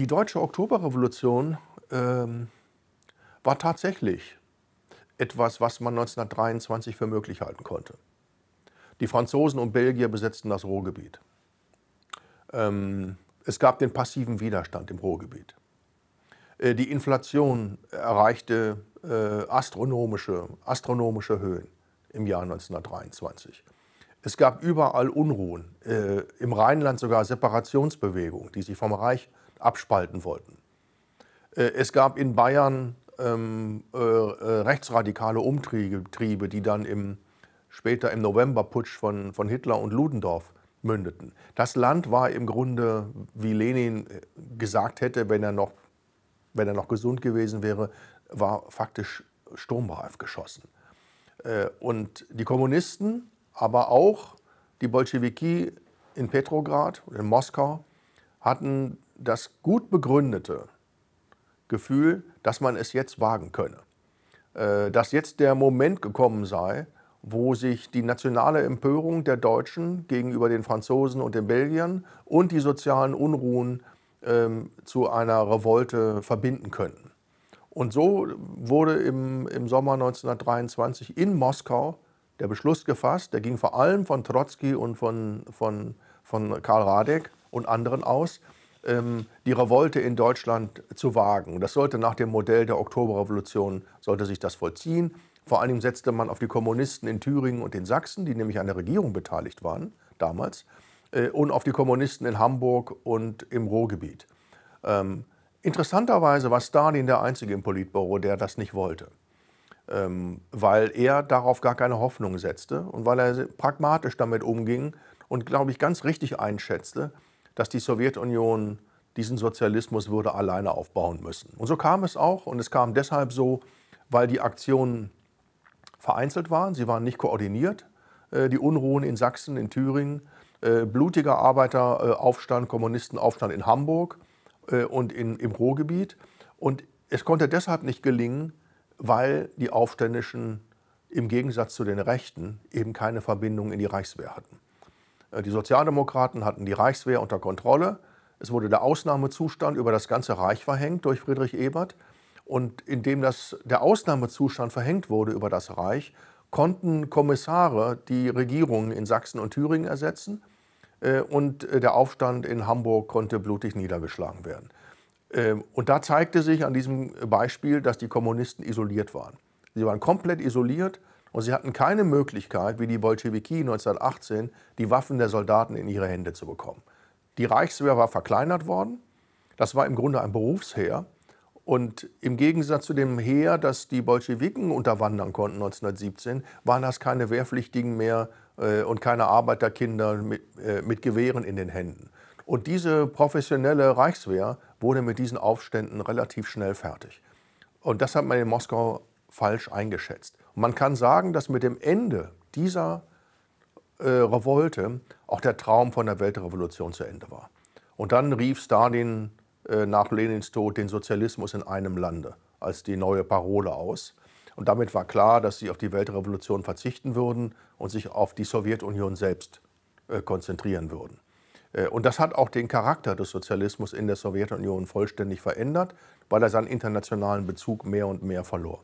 Die deutsche Oktoberrevolution ähm, war tatsächlich etwas, was man 1923 für möglich halten konnte. Die Franzosen und Belgier besetzten das Ruhrgebiet. Ähm, es gab den passiven Widerstand im Ruhrgebiet. Äh, die Inflation erreichte äh, astronomische, astronomische Höhen im Jahr 1923. Es gab überall Unruhen, äh, im Rheinland sogar Separationsbewegungen, die sich vom Reich abspalten wollten. Äh, es gab in Bayern ähm, äh, äh rechtsradikale Umtriebe, die dann im, später im Novemberputsch von, von Hitler und Ludendorff mündeten. Das Land war im Grunde, wie Lenin äh, gesagt hätte, wenn er noch, wenn er noch gesund gewesen wäre, war faktisch sturmreif geschossen. Und die Kommunisten, aber auch die Bolschewiki in Petrograd, in Moskau, hatten das gut begründete Gefühl, dass man es jetzt wagen könne. Äh, dass jetzt der Moment gekommen sei, wo sich die nationale Empörung der Deutschen gegenüber den Franzosen und den Belgiern und die sozialen Unruhen ähm, zu einer Revolte verbinden könnten. Und so wurde im, im Sommer 1923 in Moskau der Beschluss gefasst, der ging vor allem von Trotzki und von, von, von Karl Radek und anderen aus, ähm, die Revolte in Deutschland zu wagen. Das sollte nach dem Modell der Oktoberrevolution sollte sich das vollziehen. Vor allem setzte man auf die Kommunisten in Thüringen und in Sachsen, die nämlich an der Regierung beteiligt waren damals, äh, und auf die Kommunisten in Hamburg und im Ruhrgebiet. Ähm, interessanterweise war Stalin der einzige im Politbüro, der das nicht wollte, ähm, weil er darauf gar keine Hoffnung setzte und weil er pragmatisch damit umging und, glaube ich, ganz richtig einschätzte, dass die Sowjetunion diesen Sozialismus würde alleine aufbauen müssen. Und so kam es auch und es kam deshalb so, weil die Aktionen vereinzelt waren, sie waren nicht koordiniert. Äh, die Unruhen in Sachsen, in Thüringen, äh, blutiger Arbeiteraufstand, Kommunistenaufstand in Hamburg äh, und im Ruhrgebiet. Und es konnte deshalb nicht gelingen, weil die Aufständischen im Gegensatz zu den Rechten eben keine Verbindung in die Reichswehr hatten. Äh, die Sozialdemokraten hatten die Reichswehr unter Kontrolle. Es wurde der Ausnahmezustand über das ganze Reich verhängt durch Friedrich Ebert. Und indem das, der Ausnahmezustand verhängt wurde über das Reich, konnten Kommissare die Regierungen in Sachsen und Thüringen ersetzen. Äh, und äh, der Aufstand in Hamburg konnte blutig niedergeschlagen werden. Und da zeigte sich an diesem Beispiel, dass die Kommunisten isoliert waren. Sie waren komplett isoliert, und sie hatten keine Möglichkeit, wie die Bolschewiki 1918, die Waffen der Soldaten in ihre Hände zu bekommen. Die Reichswehr war verkleinert worden. Das war im Grunde ein Berufsheer. Und im Gegensatz zu dem Heer, das die Bolschewiken unterwandern konnten 1917, waren das keine Wehrpflichtigen mehr äh, und keine Arbeiterkinder mit, äh, mit Gewehren in den Händen. Und diese professionelle Reichswehr wurde mit diesen Aufständen relativ schnell fertig. Und das hat man in Moskau falsch eingeschätzt. Und man kann sagen, dass mit dem Ende dieser äh, Revolte auch der Traum von der Weltrevolution zu Ende war. Und dann rief Stalin äh, nach Lenins Tod den Sozialismus in einem Lande als die neue Parole aus. Und damit war klar, dass sie auf die Weltrevolution verzichten würden und sich auf die Sowjetunion selbst äh, konzentrieren würden. Äh, und das hat auch den Charakter des Sozialismus in der Sowjetunion vollständig verändert, weil er seinen internationalen Bezug mehr und mehr verlor.